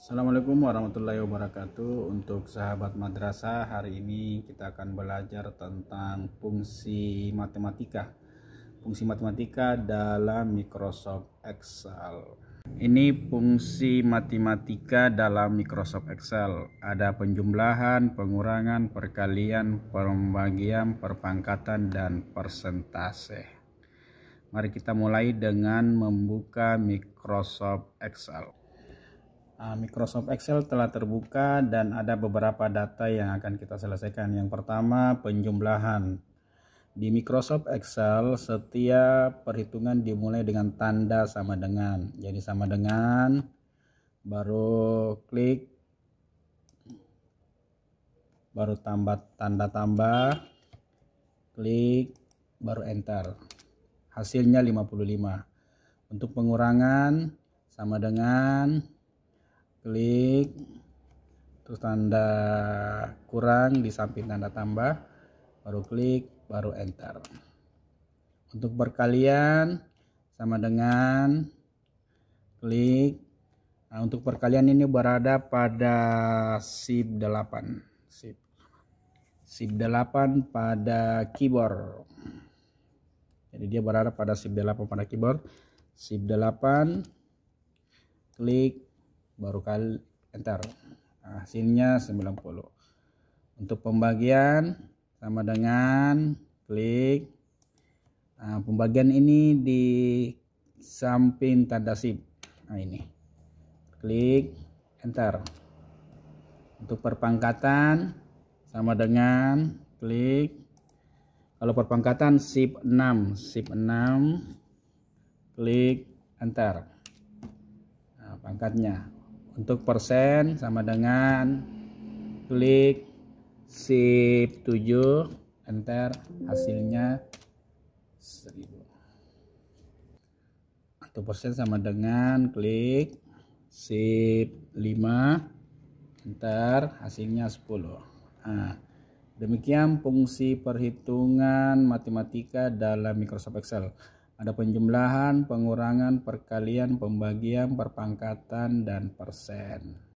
Assalamualaikum warahmatullahi wabarakatuh Untuk sahabat madrasah hari ini kita akan belajar tentang fungsi matematika Fungsi matematika dalam Microsoft Excel Ini fungsi matematika dalam Microsoft Excel Ada penjumlahan, pengurangan, perkalian, pembagian, perpangkatan, dan persentase Mari kita mulai dengan membuka Microsoft Excel Ah, Microsoft Excel telah terbuka dan ada beberapa data yang akan kita selesaikan. Yang pertama, penjumlahan. Di Microsoft Excel, setiap perhitungan dimulai dengan tanda sama dengan. Jadi sama dengan, baru klik, baru tambah tanda tambah, klik, baru enter. Hasilnya 55. Untuk pengurangan sama dengan klik terus tanda kurang di samping tanda tambah baru klik baru enter untuk perkalian sama dengan klik nah, untuk perkalian ini berada pada sip 8 sip sip 8 pada keyboard jadi dia berada pada sip 8 pada keyboard sip 8 klik baru kali enter nah, sininya 90 untuk pembagian sama dengan klik nah, pembagian ini di samping tanda sip nah ini klik enter untuk perpangkatan sama dengan klik kalau perpangkatan sip 6 sip 6 klik enter nah, pangkatnya untuk persen sama dengan klik shift 7 enter hasilnya 1000 untuk persen sama dengan klik shift 5 enter hasilnya 10 nah, demikian fungsi perhitungan matematika dalam Microsoft Excel ada penjumlahan, pengurangan, perkalian, pembagian, perpangkatan, dan persen.